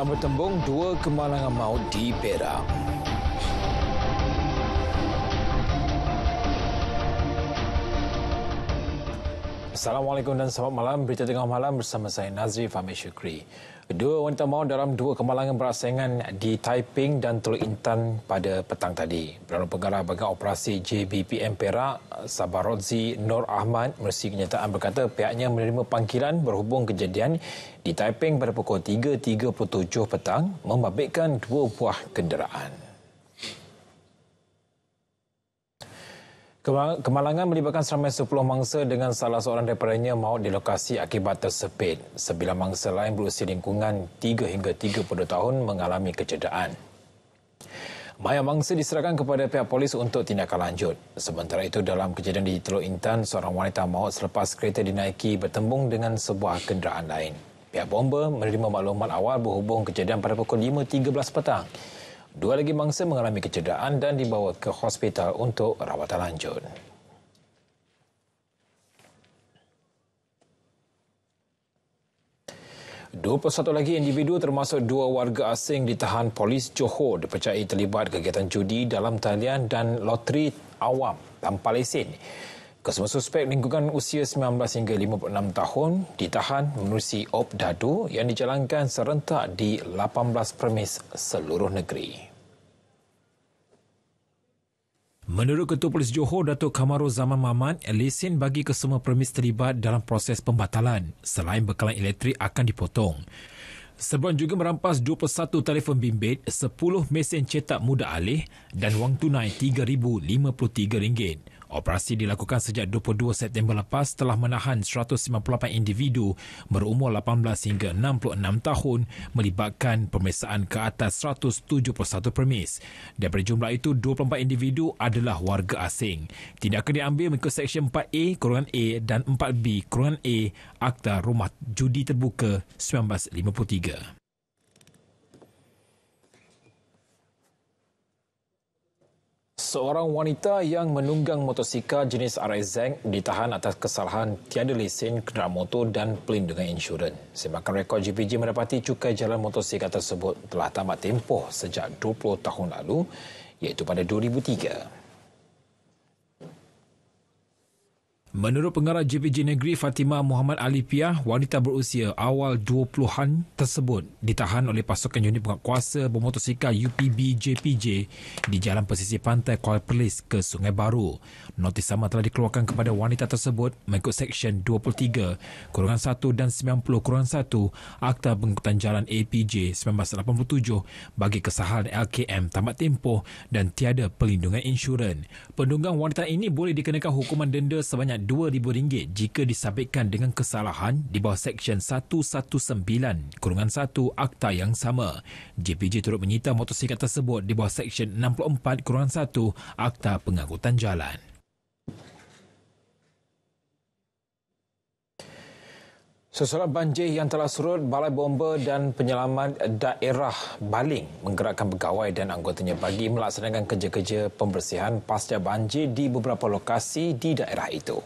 kenderaan bertembung dua kemalangan maut di Perak. Assalamualaikum dan selamat malam. Berita tengah malam bersama saya Nazri Fahmi Syukri. Dua wanita maut dalam dua kemalangan berasingan di Taiping dan Teluk Intan pada petang tadi. Berlalu pengarah bagian operasi JBPM Perak, Sabah Rodzi Nur Ahmad mersi kenyataan berkata pihaknya menerima panggilan berhubung kejadian di Taiping pada pukul 3.37 petang membabitkan dua buah kenderaan. Kemalangan melibatkan seramai 10 mangsa dengan salah seorang daripadanya maut di lokasi akibat tersepit. Sembilan mangsa lain berusia lingkungan 3 hingga 30 tahun mengalami kecederaan. Mayat mangsa diserahkan kepada pihak polis untuk tindakan lanjut. Sementara itu dalam kejadian di Teluk Intan, seorang wanita maut selepas kereta dinaiki bertembung dengan sebuah kenderaan lain. Pihak bomba menerima maklumat awal berhubung kejadian pada pukul 5.13 petang. Dua lagi mangsa mengalami kecederaan dan dibawa ke hospital untuk rawatan lanjut. Dua persatu lagi individu termasuk dua warga asing ditahan polis Johor dipercayai terlibat kegiatan judi dalam talian dan loteri awam tanpa lesen. Kesemua suspek lingkungan usia 19 hingga 56 tahun ditahan menerusi Op Dadu yang dijalankan serentak di 18 premis seluruh negeri. Menurut Ketua Polis Johor, Datuk Kamarul Zaman Mamat, lesen bagi kesemua premis terlibat dalam proses pembatalan selain bekalan elektrik akan dipotong. Seberang juga merampas 21 telefon bimbit, 10 mesin cetak muda alih dan wang tunai RM3,053 Operasi dilakukan sejak 22 September lepas telah menahan 158 individu berumur 18 hingga 66 tahun melibatkan pemeriksaan ke atas 171 permis. Daripada jumlah itu, 24 individu adalah warga asing. Tindakan diambil mengikut Seksyen 4A kurungan A dan 4B kurungan A Akta Rumah Judi Terbuka 1953. Seorang wanita yang menunggang motosikal jenis RS ditahan atas kesalahan tiada lesen kenderaan motor dan pelindungan insurans. Semakan rekod GPG mendapati cukai jalan motosikal tersebut telah tamat tempoh sejak 20 tahun lalu iaitu pada 2003. Menurut pengarah JPJ Negeri Fatima Muhammad Ali Alipiah, wanita berusia awal 20-an tersebut ditahan oleh pasukan unit penguatkuasa bermotosikal UPB JPJ di jalan pesisir pantai Kuala Perlis ke Sungai Baru. Notis sama telah dikeluarkan kepada wanita tersebut mengikut Seksyen 23, Kurungan 1 dan 90, Kurungan 1 Akta Pengikutan Jalan APJ 1987 bagi kesahalan LKM tamat tempoh dan tiada pelindungan insurans. Pendunggang wanita ini boleh dikenakan hukuman denda sebanyak RM2,000 jika disabitkan dengan kesalahan di bawah Seksyen 119, kurungan 1, Akta yang sama. JPJ turut menyita motosikal tersebut di bawah Seksyen 64, kurungan 1, Akta Pengangkutan Jalan. Sesorang banjir yang telah surut, Balai Bomba dan Penyelamat Daerah Baling menggerakkan pegawai dan anggotanya bagi melaksanakan kerja-kerja pembersihan pasca banjir di beberapa lokasi di daerah itu.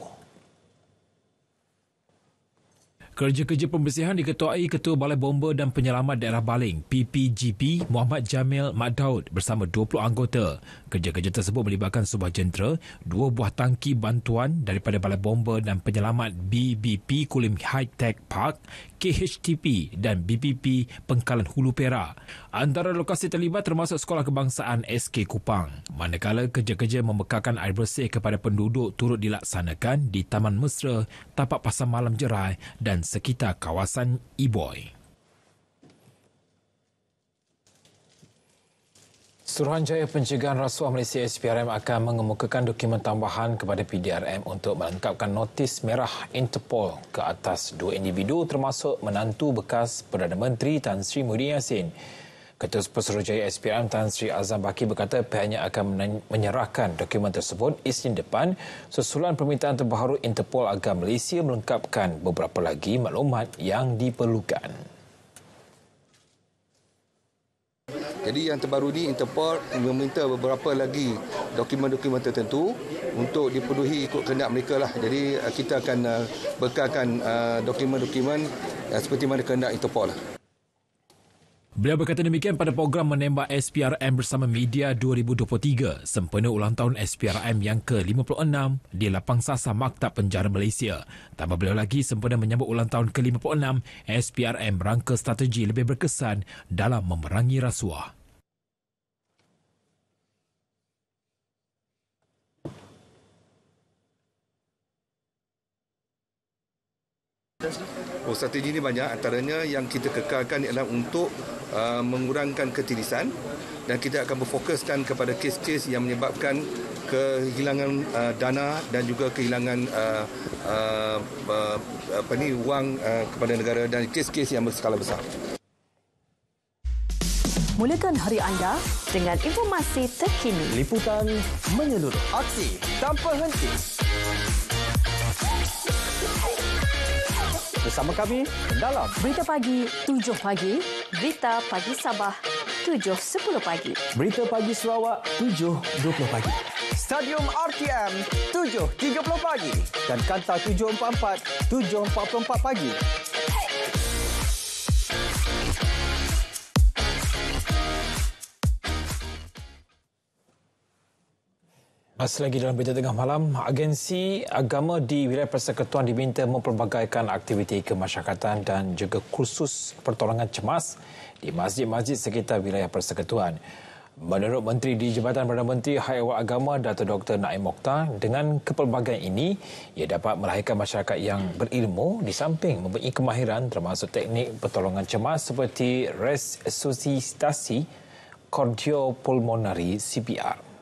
Kerja-kerja pembersihan diketuai Ketua Balai Bomba dan Penyelamat Daerah Baling PPGP Muhammad Jamil Mak Daud bersama 20 anggota. Kerja-kerja tersebut melibatkan sebuah jentera, dua buah tangki bantuan daripada Balai Bomba dan Penyelamat BBP Kulim High Tech Park, KHTP dan BBP Pengkalan Hulu Perak. Antara lokasi terlibat termasuk Sekolah Kebangsaan SK Kupang. Manakala kerja-kerja membekalkan air bersih kepada penduduk turut dilaksanakan di Taman Mesra, Tapak Pasar Malam Jerai dan sekitar kawasan Iboy. Suruhanjaya Pencegahan Rasuah Malaysia SPRM akan mengemukakan dokumen tambahan kepada PDRM untuk melengkapkan notis merah Interpol ke atas dua individu termasuk menantu bekas Perdana Menteri Tan Sri Muhyiddin Yassin. Ketua Pesuruhjaya SPM Tan Sri Azam Baki berkata pihaknya akan menyerahkan dokumen tersebut Isnin depan susulan permintaan terbaru Interpol agar Malaysia melengkapkan beberapa lagi maklumat yang diperlukan. Jadi yang terbaru ini Interpol meminta beberapa lagi dokumen-dokumen tertentu untuk dipenuhi ikut kehendak mereka lah. Jadi uh, kita akan uh, bekalkan uh, dokumen-dokumen seperti mana kehendak Interpol lah. Beliau berkata demikian pada program menembak SPRM bersama media 2023 sempena ulang tahun SPRM yang ke-56 di Lapang Sasa Maktab Penjara Malaysia. Tambah beliau lagi sempena menyambut ulang tahun ke-56 SPRM rangka strategi lebih berkesan dalam memerangi rasuah. Thank you. Oh, strategi ini banyak. Antaranya yang kita kekalkan ialah untuk uh, mengurangkan ketirisan dan kita akan berfokuskan kepada kes-kes yang menyebabkan kehilangan uh, dana dan juga kehilangan uh, uh, uh ni wang uh, kepada negara dan kes-kes yang berskala besar. Mulakan hari anda dengan informasi terkini. Liputan menyeluruh. Aksi tanpa henti. bersama kami dalam Berita Pagi 7 pagi, Berita Pagi Sabah 7.10 pagi. Berita Pagi Sarawak 7.20 pagi. Stadium RTM 7.30 pagi dan Kanta 744 7.44 pagi. Masih lagi dalam berita tengah malam, agensi agama di wilayah persekutuan diminta memperbagaikan aktiviti kemasyarakatan dan juga kursus pertolongan cemas di masjid-masjid sekitar wilayah persekutuan. Menurut Menteri di Jabatan Perdana Menteri Hai Awal Agama Dato' Dr. Naim Mokhtar, dengan kepelbagaian ini, ia dapat melahirkan masyarakat yang berilmu di samping mempunyai kemahiran termasuk teknik pertolongan cemas seperti resusitasi kordiopulmonari CPR.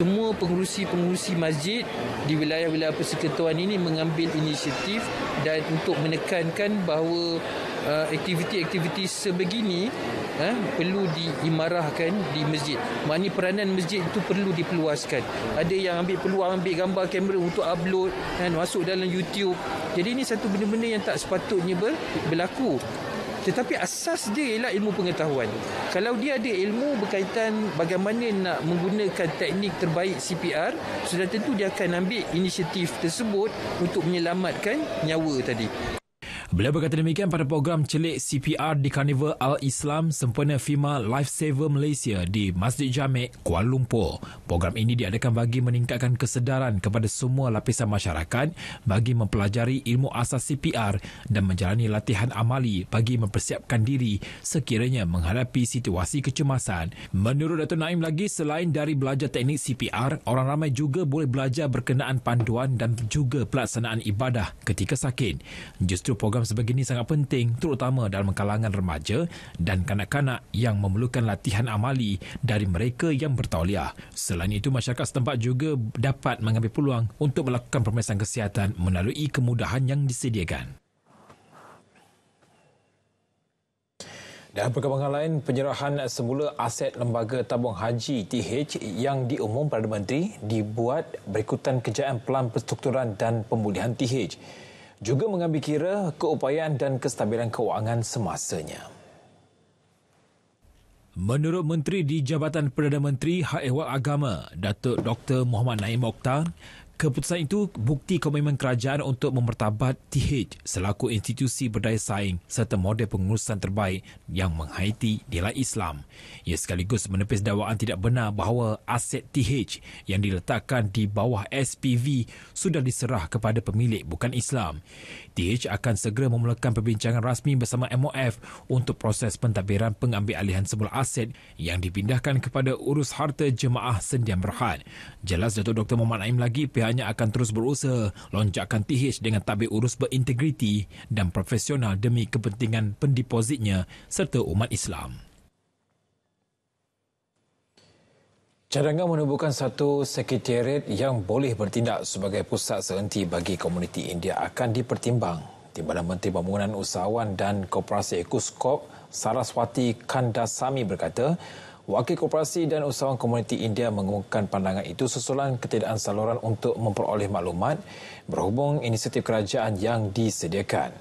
semua pengurusi-pengurusi masjid di wilayah-wilayah persekutuan ini mengambil inisiatif dan untuk menekankan bahawa uh, aktiviti-aktiviti sebegini uh, perlu diimarahkan di masjid. Maknanya peranan masjid itu perlu diperluaskan. Ada yang ambil peluang ambil gambar kamera untuk upload dan uh, masuk dalam YouTube. Jadi ini satu benda-benda yang tak sepatutnya ber- berlaku. Tetapi asas dia ialah ilmu pengetahuan. Kalau dia ada ilmu berkaitan bagaimana nak menggunakan teknik terbaik CPR, sudah tentu dia akan ambil inisiatif tersebut untuk menyelamatkan nyawa tadi. Beliau berkata demikian pada program celik CPR di Carnival Al-Islam sempena FIMA Lifesaver Malaysia di Masjid Jamek, Kuala Lumpur. Program ini diadakan bagi meningkatkan kesedaran kepada semua lapisan masyarakat bagi mempelajari ilmu asas CPR dan menjalani latihan amali bagi mempersiapkan diri sekiranya menghadapi situasi kecemasan. Menurut Dato' Naim lagi, selain dari belajar teknik CPR, orang ramai juga boleh belajar berkenaan panduan dan juga pelaksanaan ibadah ketika sakit. Justru program program sebegini sangat penting terutama dalam kalangan remaja dan kanak-kanak yang memerlukan latihan amali dari mereka yang bertauliah. Selain itu, masyarakat setempat juga dapat mengambil peluang untuk melakukan pemeriksaan kesihatan melalui kemudahan yang disediakan. Dan perkembangan lain, penyerahan semula aset Lembaga Tabung Haji TH yang diumum Perdana Menteri dibuat berikutan kejayaan Pelan Perstrukturan dan Pemulihan TH juga mengambil kira keupayaan dan kestabilan kewangan semasanya. Menurut Menteri di Jabatan Perdana Menteri Hak Ehwal Agama, Datuk Dr. Muhammad Naim Oktan. Keputusan itu bukti komitmen kerajaan untuk mempertabat TH selaku institusi berdaya saing serta model pengurusan terbaik yang menghayati nilai Islam. Ia sekaligus menepis dakwaan tidak benar bahawa aset TH yang diletakkan di bawah SPV sudah diserah kepada pemilik bukan Islam. TH akan segera memulakan perbincangan rasmi bersama MOF untuk proses pentadbiran pengambil alihan semula aset yang dipindahkan kepada urus harta jemaah Sendian Berhad. Jelas Dato' Dr. Muhammad Naim lagi pihak kerajaannya akan terus berusaha lonjakan TH dengan tabir urus berintegriti dan profesional demi kepentingan pendepositnya serta umat Islam. Cadangan menubuhkan satu sekretariat yang boleh bertindak sebagai pusat serenti bagi komuniti India akan dipertimbang. Timbalan Menteri Pembangunan Usahawan dan Koperasi Ekoskop Saraswati Kandasami berkata, Wakil Koperasi dan Usahawan Komuniti India mengumumkan pandangan itu susulan ketidakan saluran untuk memperoleh maklumat berhubung inisiatif kerajaan yang disediakan.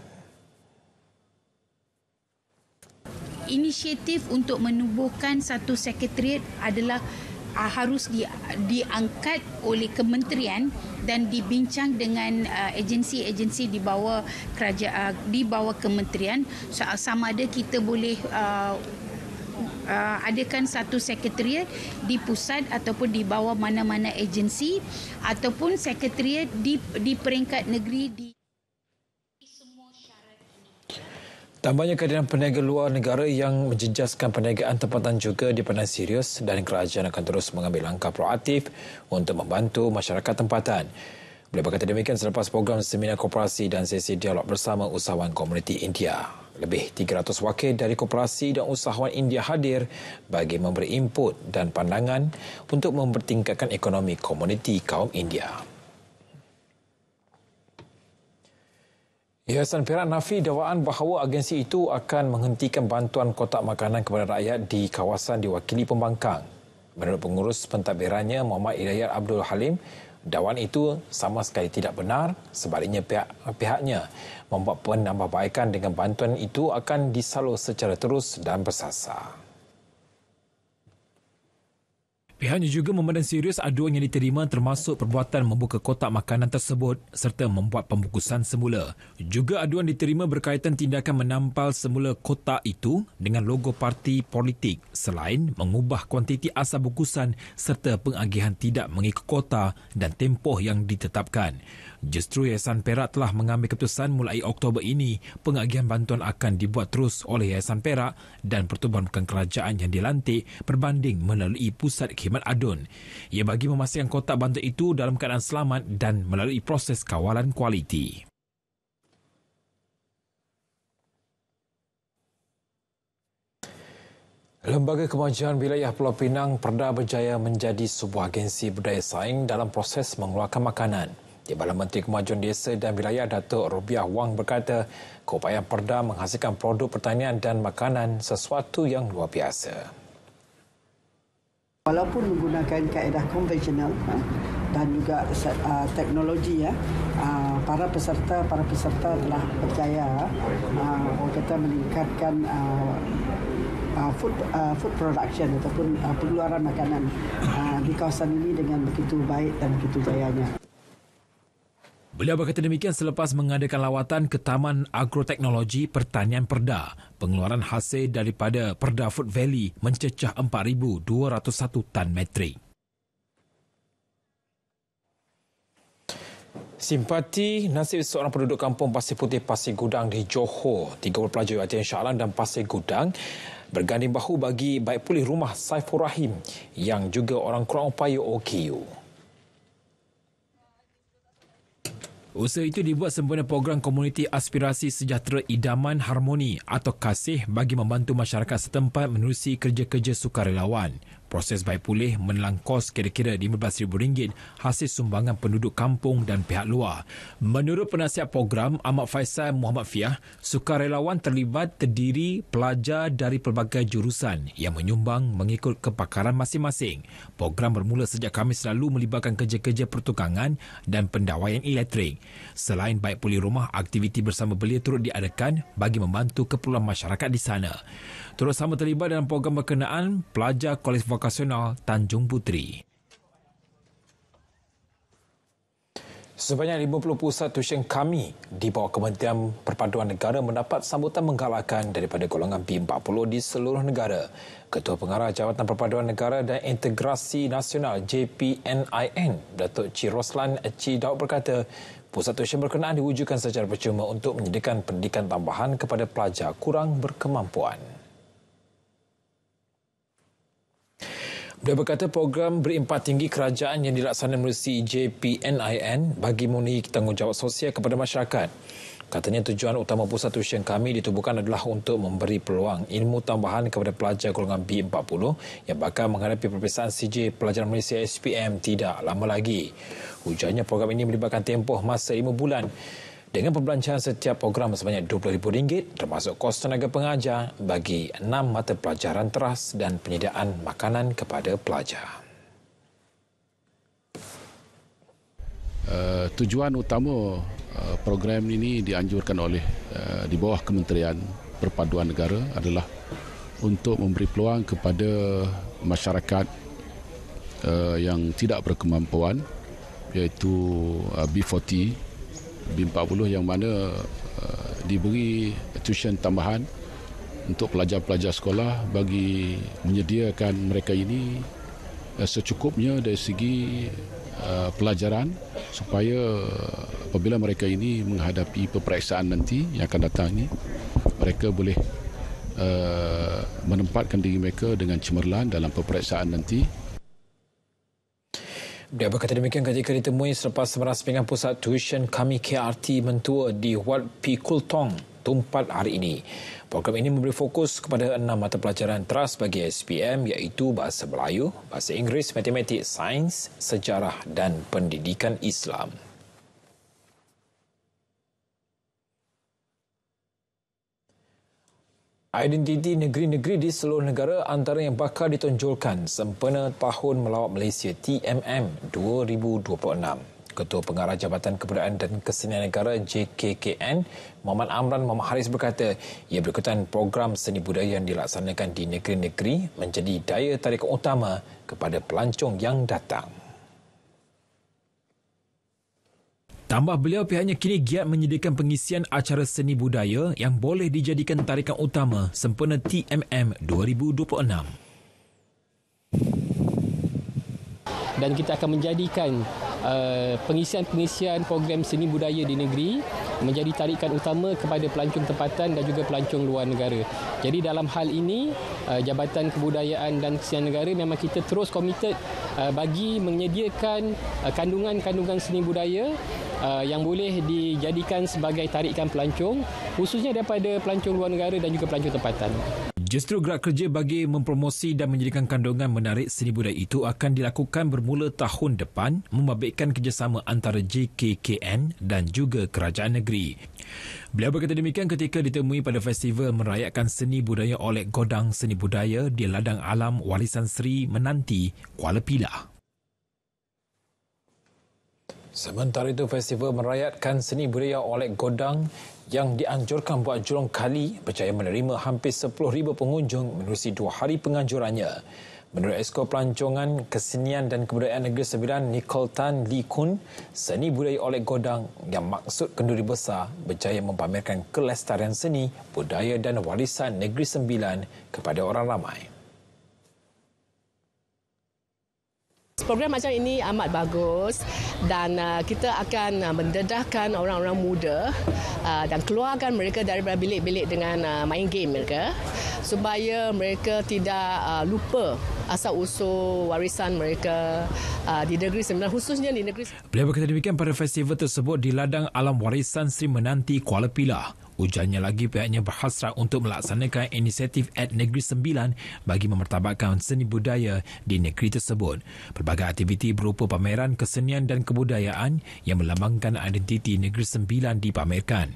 Inisiatif untuk menubuhkan satu sekretariat adalah ah, harus di, diangkat oleh kementerian dan dibincang dengan uh, agensi-agensi di bawah kerajaan uh, di bawah kementerian so, sama ada kita boleh uh, uh, adakan satu sekretariat di pusat ataupun di bawah mana-mana agensi ataupun sekretariat di di peringkat negeri di Tambahnya kehadiran peniaga luar negara yang menjejaskan perniagaan tempatan juga dipandang serius dan kerajaan akan terus mengambil langkah proaktif untuk membantu masyarakat tempatan. Beliau berkata demikian selepas program seminar koperasi dan sesi dialog bersama usahawan komuniti India. Lebih 300 wakil dari koperasi dan usahawan India hadir bagi memberi input dan pandangan untuk mempertingkatkan ekonomi komuniti kaum India. Yayasan Perak Nafi dawaan bahawa agensi itu akan menghentikan bantuan kotak makanan kepada rakyat di kawasan diwakili pembangkang. Menurut pengurus pentadbirannya Muhammad Hidayat Abdul Halim, Dakwaan itu sama sekali tidak benar sebaliknya pihak pihaknya membuat penambahbaikan dengan bantuan itu akan disalur secara terus dan bersasar. Pihaknya juga memandang serius aduan yang diterima termasuk perbuatan membuka kotak makanan tersebut serta membuat pembukusan semula. Juga aduan diterima berkaitan tindakan menampal semula kotak itu dengan logo parti politik selain mengubah kuantiti asal bukusan serta pengagihan tidak mengikut kotak dan tempoh yang ditetapkan. Justru Yayasan Perak telah mengambil keputusan mulai Oktober ini pengagihan bantuan akan dibuat terus oleh Yayasan Perak dan pertubuhan bukan kerajaan yang dilantik berbanding melalui pusat khidmat adun. Ia bagi memastikan kotak bantuan itu dalam keadaan selamat dan melalui proses kawalan kualiti. Lembaga Kemajuan Wilayah Pulau Pinang Perda Berjaya menjadi sebuah agensi budaya saing dalam proses mengeluarkan makanan. Timbalan Menteri Kemajuan Desa dan Wilayah Datuk Rubiah Wang berkata, keupayaan Perda menghasilkan produk pertanian dan makanan sesuatu yang luar biasa. Walaupun menggunakan kaedah konvensional ha, dan juga ah, teknologi ya, ah, para peserta para peserta telah percaya ah, orang kata meningkatkan food food production ataupun pengeluaran makanan di kawasan ini dengan begitu baik dan begitu jayanya. Beliau berkata demikian selepas mengadakan lawatan ke Taman Agroteknologi Pertanian Perda. Pengeluaran hasil daripada Perda Food Valley mencecah 4,201 tan metrik. Simpati nasib seorang penduduk kampung Pasir Putih Pasir Gudang di Johor. Tiga pelajar UiTM Shah Alam dan Pasir Gudang berganding bahu bagi baik pulih rumah Saiful Rahim yang juga orang kurang upaya OKU. Usaha itu dibuat sempena program komuniti aspirasi sejahtera idaman harmoni atau kasih bagi membantu masyarakat setempat menerusi kerja-kerja sukarelawan. Proses baik pulih kos kira-kira RM15,000 hasil sumbangan penduduk kampung dan pihak luar. Menurut penasihat program Ahmad Faisal Muhammad Fiah, sukarelawan terlibat terdiri pelajar dari pelbagai jurusan yang menyumbang mengikut kepakaran masing-masing. Program bermula sejak kami selalu melibatkan kerja-kerja pertukangan dan pendawaian elektrik. Selain baik pulih rumah, aktiviti bersama belia turut diadakan bagi membantu keperluan masyarakat di sana. Terus sama terlibat dalam program berkenaan, pelajar kolektif Vokasional Tanjung Putri. Sebanyak 50 pusat tuisyen kami di bawah Kementerian Perpaduan Negara mendapat sambutan menggalakkan daripada golongan B40 di seluruh negara. Ketua Pengarah Jawatan Perpaduan Negara dan Integrasi Nasional JPNIN, Datuk C. Roslan C. Daud berkata, pusat tuisyen berkenaan diwujudkan secara percuma untuk menyediakan pendidikan tambahan kepada pelajar kurang berkemampuan. Beliau berkata program berimpak tinggi kerajaan yang dilaksanakan melalui JPNIN bagi memenuhi tanggungjawab sosial kepada masyarakat. Katanya tujuan utama pusat tuisyen kami ditubuhkan adalah untuk memberi peluang ilmu tambahan kepada pelajar golongan B40 yang bakal menghadapi perpisahan CJ Pelajaran Malaysia SPM tidak lama lagi. Hujannya program ini melibatkan tempoh masa 5 bulan dengan perbelanjaan setiap program sebanyak rm ringgit termasuk kos tenaga pengajar bagi enam mata pelajaran teras dan penyediaan makanan kepada pelajar. Uh, tujuan utama uh, program ini dianjurkan oleh uh, di bawah Kementerian Perpaduan Negara adalah untuk memberi peluang kepada masyarakat uh, yang tidak berkemampuan iaitu uh, B40 BIM 40 yang mana uh, diberi tuition tambahan untuk pelajar-pelajar sekolah bagi menyediakan mereka ini uh, secukupnya dari segi uh, pelajaran supaya apabila mereka ini menghadapi peperiksaan nanti yang akan datang ini mereka boleh uh, menempatkan diri mereka dengan cemerlang dalam peperiksaan nanti Beliau berkata demikian ketika ditemui selepas meras pinggan pusat tuition kami KRT mentua di Wat Pikultong, Tumpat hari ini. Program ini memberi fokus kepada enam mata pelajaran teras bagi SPM iaitu Bahasa Melayu, Bahasa Inggeris, Matematik, Sains, Sejarah dan Pendidikan Islam. Identiti negeri-negeri di seluruh negara antara yang bakal ditonjolkan sempena Tahun Melawat Malaysia TMM 2026. Ketua Pengarah Jabatan Kebudayaan dan Kesenian Negara JKKN Muhammad Amran Muhammad Haris berkata ia berikutan program seni budaya yang dilaksanakan di negeri-negeri menjadi daya tarik utama kepada pelancong yang datang. Tambah beliau pihaknya kini giat menyediakan pengisian acara seni budaya yang boleh dijadikan tarikan utama sempena TMM 2026. Dan kita akan menjadikan uh, pengisian-pengisian program seni budaya di negeri menjadi tarikan utama kepada pelancong tempatan dan juga pelancong luar negara. Jadi dalam hal ini, uh, Jabatan Kebudayaan dan Kesian Negara memang kita terus komited uh, bagi menyediakan uh, kandungan-kandungan seni budaya uh, yang boleh dijadikan sebagai tarikan pelancong khususnya daripada pelancong luar negara dan juga pelancong tempatan. Justru gerak kerja bagi mempromosi dan menjadikan kandungan menarik seni budaya itu akan dilakukan bermula tahun depan membabitkan kerjasama antara JKKN dan juga kerajaan negeri. Beliau berkata demikian ketika ditemui pada festival merayakan seni budaya oleh Godang Seni Budaya di Ladang Alam Walisan Seri Menanti, Kuala Pilah. Sementara itu, festival merayatkan seni budaya oleh godang yang dianjurkan buat jurung kali percaya menerima hampir 10,000 pengunjung menerusi dua hari penganjurannya. Menurut Esko Pelancongan Kesenian dan Kebudayaan Negeri Sembilan Nicole Tan Lee Kun, seni budaya oleh godang yang maksud kenduri besar berjaya mempamerkan kelestarian seni, budaya dan warisan Negeri Sembilan kepada orang ramai. Program macam ini amat bagus dan uh, kita akan uh, mendedahkan orang-orang muda uh, dan keluarkan mereka dari bilik-bilik dengan main game mereka supaya mereka tidak lupa asal usul warisan mereka uh, di negeri sembilan khususnya di negeri Beliau berkata demikian pada festival tersebut di ladang alam warisan Sri Menanti Kuala Pilah. Ujarnya lagi pihaknya berhasrat untuk melaksanakan inisiatif at Negeri Sembilan bagi memertabatkan seni budaya di negeri tersebut. Pelbagai aktiviti berupa pameran kesenian dan kebudayaan yang melambangkan identiti Negeri Sembilan dipamerkan.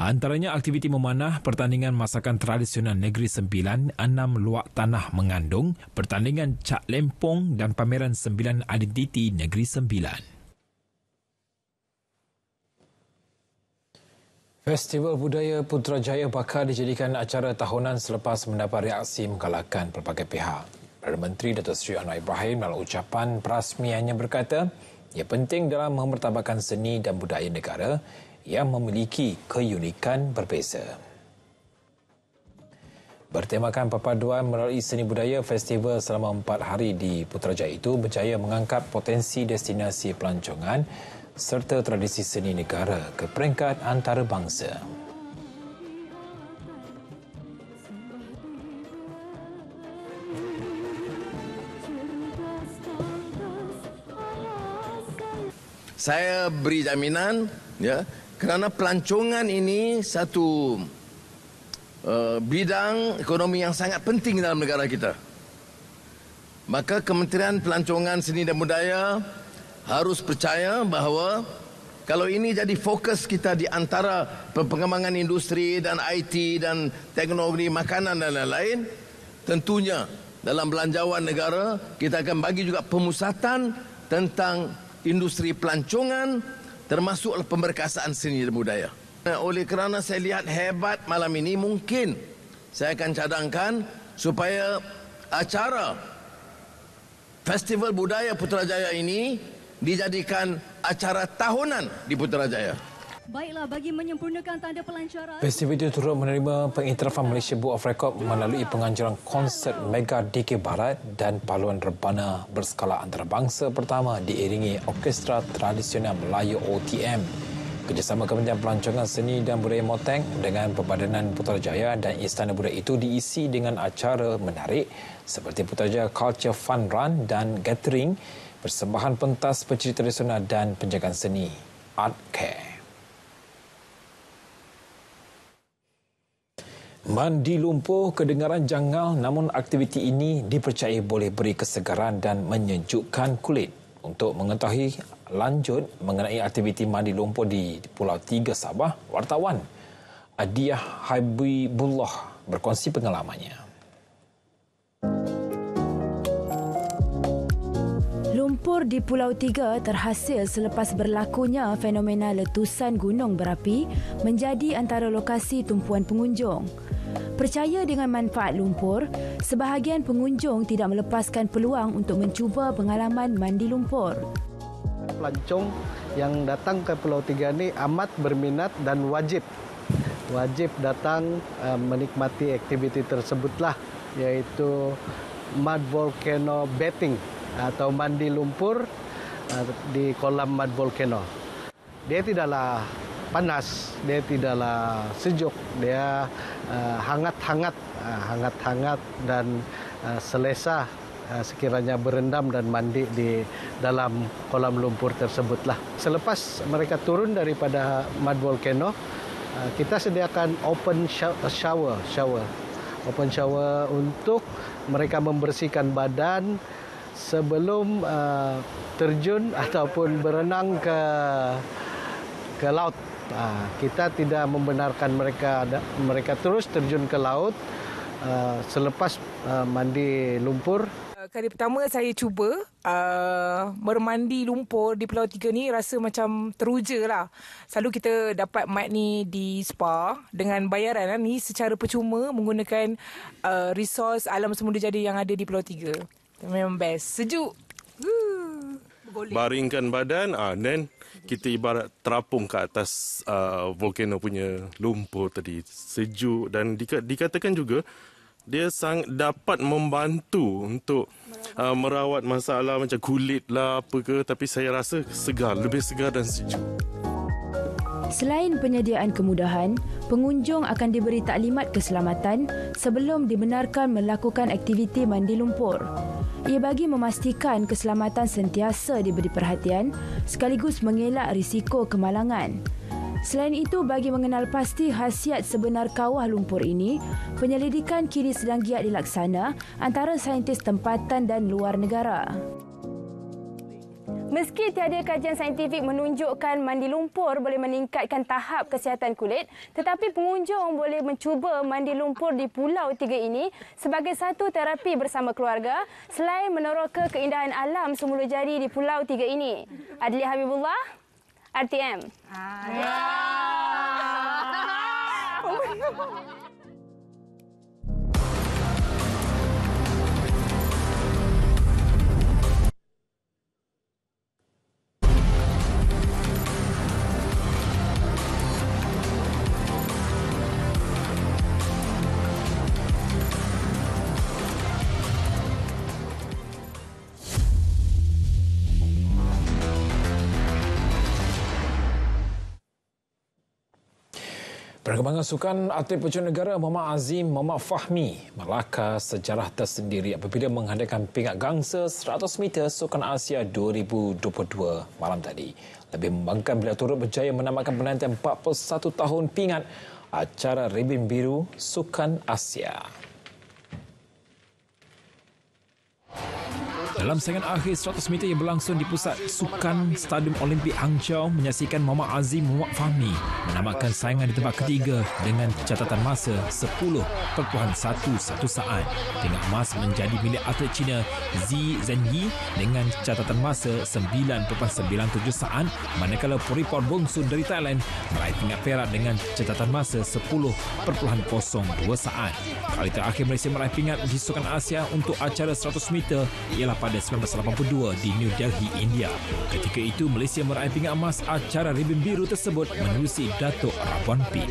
Antaranya aktiviti memanah, pertandingan masakan tradisional Negeri Sembilan, enam luak tanah mengandung, pertandingan dengan Cak Lempong dan pameran Sembilan Identiti Negeri Sembilan. Festival Budaya Putrajaya bakal dijadikan acara tahunan selepas mendapat reaksi menggalakkan pelbagai pihak. Perdana Menteri Datuk Sri Anwar Ibrahim dalam ucapan perasmiannya berkata, ia penting dalam memertabakan seni dan budaya negara yang memiliki keunikan berbeza bertemakan perpaduan melalui seni budaya festival selama empat hari di Putrajaya itu berjaya mengangkat potensi destinasi pelancongan serta tradisi seni negara ke peringkat antarabangsa. Saya beri jaminan ya kerana pelancongan ini satu uh, bidang ekonomi yang sangat penting dalam negara kita. Maka Kementerian Pelancongan Seni dan Budaya harus percaya bahawa kalau ini jadi fokus kita di antara pengembangan industri dan IT dan teknologi makanan dan lain-lain, tentunya dalam belanjawan negara kita akan bagi juga pemusatan tentang industri pelancongan termasuklah pemberkasaan seni dan budaya. Eh, oleh kerana saya lihat hebat malam ini mungkin saya akan cadangkan supaya acara Festival Budaya Putrajaya ini dijadikan acara tahunan di Putrajaya. Baiklah bagi menyempurnakan tanda pelancaran. Festival itu turut menerima pengiktirafan Malaysia Book of Record melalui penganjuran konsert Mega DK Barat dan paluan rebana berskala antarabangsa pertama diiringi orkestra tradisional Melayu OTM. Kerjasama Kementerian Pelancongan Seni dan Budaya Moteng dengan Perbadanan Putrajaya dan Istana Budaya itu diisi dengan acara menarik seperti Putrajaya Culture Fun Run dan Gathering, persembahan pentas pencerita tradisional dan penjagaan seni, Art Care. Mandi lumpuh, kedengaran janggal namun aktiviti ini dipercayai boleh beri kesegaran dan menyejukkan kulit. Untuk mengetahui lanjut mengenai aktiviti mandi lumpur di Pulau Tiga Sabah, wartawan Adiyah Habibullah berkongsi pengalamannya. Lumpur di Pulau Tiga terhasil selepas berlakunya fenomena letusan gunung berapi menjadi antara lokasi tumpuan pengunjung. Percaya dengan manfaat lumpur, sebahagian pengunjung tidak melepaskan peluang untuk mencuba pengalaman mandi lumpur pelancong yang datang ke Pulau Tiga ini amat berminat dan wajib wajib datang uh, menikmati aktiviti tersebutlah yaitu mud volcano betting atau mandi lumpur uh, di kolam mud volcano. Dia tidaklah panas, dia tidaklah sejuk, dia eh, hangat-hangat, uh, hangat-hangat uh, dan uh, selesa Ah, sekiranya berendam dan mandi di dalam kolam lumpur tersebutlah. Selepas mereka turun daripada mud volcano, ah, kita sediakan open shower, shower, open shower untuk mereka membersihkan badan sebelum ah, terjun ataupun berenang ke ke laut. kita tidak membenarkan mereka mereka terus terjun ke laut selepas mandi lumpur Eh, kali pertama saya cuba uh, bermandi lumpur di Pulau Tiga ni rasa macam teruja lah. Selalu kita dapat mat ni di spa dengan bayaran lah ni secara percuma menggunakan uh, resource alam semula jadi yang ada di Pulau Tiga. Memang best. Sejuk. Boleh. Baringkan badan ah, Then kita ibarat terapung ke atas uh, Volcano punya lumpur tadi Sejuk dan dikatakan juga dia sangat dapat membantu untuk merawat. Uh, merawat masalah macam kulit lah apa ke tapi saya rasa segar lebih segar dan sejuk Selain penyediaan kemudahan, pengunjung akan diberi taklimat keselamatan sebelum dibenarkan melakukan aktiviti mandi lumpur. Ia bagi memastikan keselamatan sentiasa diberi perhatian sekaligus mengelak risiko kemalangan. Selain itu, bagi mengenal pasti khasiat sebenar kawah lumpur ini, penyelidikan kini sedang giat dilaksana antara saintis tempatan dan luar negara. Meski tiada kajian saintifik menunjukkan mandi lumpur boleh meningkatkan tahap kesihatan kulit, tetapi pengunjung boleh mencuba mandi lumpur di pulau tiga ini sebagai satu terapi bersama keluarga selain meneroka keindahan alam semula jadi di pulau tiga ini. Adli Habibullah, at Ah. Yeah. Yeah. Oh my God. Perkembangan sukan atlet pecah negara Muhammad Azim Muhammad Fahmi Melaka sejarah tersendiri apabila menghadirkan pingat gangsa 100 meter Sukan Asia 2022 malam tadi. Lebih membanggakan beliau turut berjaya menamatkan penantian 41 tahun pingat acara Ribin Biru Sukan Asia. Dalam saingan akhir 100 meter yang berlangsung di pusat Sukan Stadium Olimpik Hangzhou menyaksikan Muhammad Azim Muhammad Fahmi menamatkan saingan di tempat ketiga dengan catatan masa satu saat. Tengah emas menjadi milik atlet Cina Zi Zhenyi dengan catatan masa 9.97 saat manakala Puripor Bongsu dari Thailand meraih tingkat perak dengan catatan masa 10.02 saat. Kali terakhir Malaysia meraih pingat di Sukan Asia untuk acara 100 meter ialah pada pada 1982 di New Delhi, India. Ketika itu, Malaysia meraih pingat emas acara ribbon biru tersebut menerusi Dato' Rabuan P.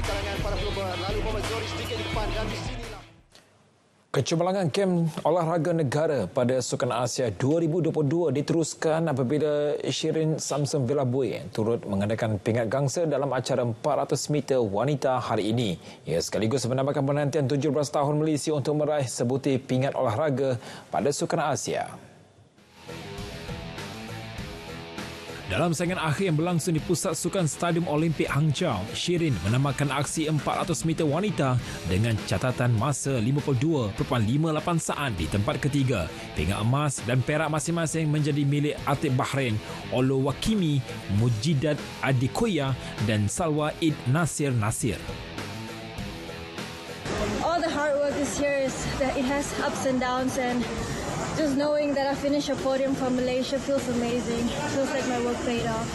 Kecemerlangan kem olahraga negara pada Sukan Asia 2022 diteruskan apabila Shirin Samson Villabue turut mengadakan pingat gangsa dalam acara 400 meter wanita hari ini. Ia sekaligus menambahkan penantian 17 tahun Malaysia untuk meraih sebutir pingat olahraga pada Sukan Asia. Dalam saingan akhir yang berlangsung di Pusat Sukan Stadium Olimpik Hangzhou, Shirin menamakan aksi 400 meter wanita dengan catatan masa 52.58 saat di tempat ketiga. Pingat emas dan perak masing-masing menjadi milik atlet Bahrain Olo Wakimi, Mujidat Adikoya dan Salwa Id Nasir Nasir. All the hard work this year is that it has ups and downs and just knowing that I finished a podium for Malaysia feels amazing. Feels like my work paid off.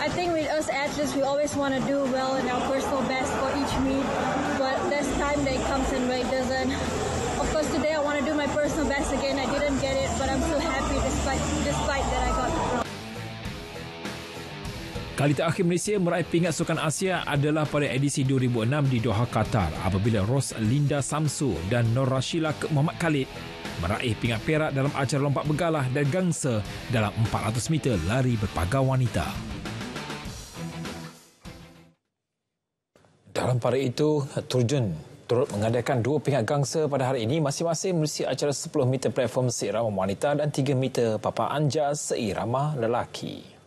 I think with us athletes, we always want to do well in our personal best for each meet, but this time that comes and where it doesn't. Of course, today I want to do my personal best again. I didn't get it, but I'm so happy despite despite that I got. Kali terakhir Malaysia meraih pingat Sukan Asia adalah pada edisi 2006 di Doha, Qatar apabila Ros Linda Samsu dan Nur Rashila Muhammad Khalid meraih pingat perak dalam acara lompat begalah dan gangsa dalam 400 meter lari berpagar wanita. Dalam pada itu, Turjun turut mengadakan dua pingat gangsa pada hari ini masing-masing melalui acara 10 meter platform seirama wanita dan 3 meter papan anjas seirama lelaki.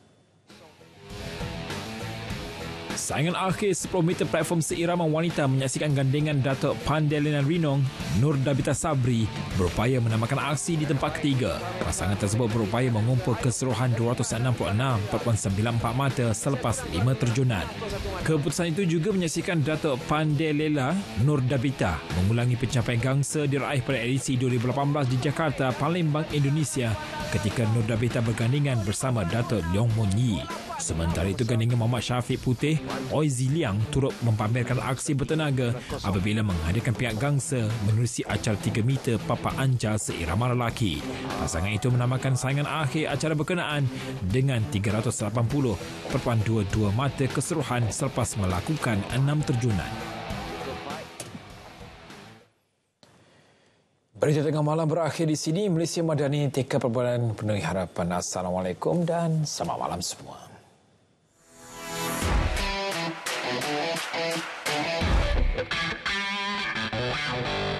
Saingan akhir 10 meter platform seirama wanita menyaksikan gandengan Datuk Pandelina Rinong, Nur Dabita Sabri berupaya menamakan aksi di tempat ketiga. Pasangan tersebut berupaya mengumpul keseruhan 266.94 mata selepas 5 terjunan. Keputusan itu juga menyaksikan Datuk Pandelela Nur Dabita mengulangi pencapaian gangsa diraih pada edisi 2018 di Jakarta, Palembang, Indonesia ketika Nur Dabita bergandingan bersama Datuk Leong Mun Yee. Sementara itu Gandingan Muhammad Syafiq Putih, Oi Ziliang turut mempamerkan aksi bertenaga apabila menghadirkan pihak gangsa menerusi acara 3 meter Papa Anja seirama lelaki. Pasangan itu menamakan saingan akhir acara berkenaan dengan 380.22 mata keseruhan selepas melakukan 6 terjunan. Berita tengah malam berakhir di sini. Malaysia Madani, Tika Perbualan Penuhi Harapan. Assalamualaikum dan selamat malam semua. Thank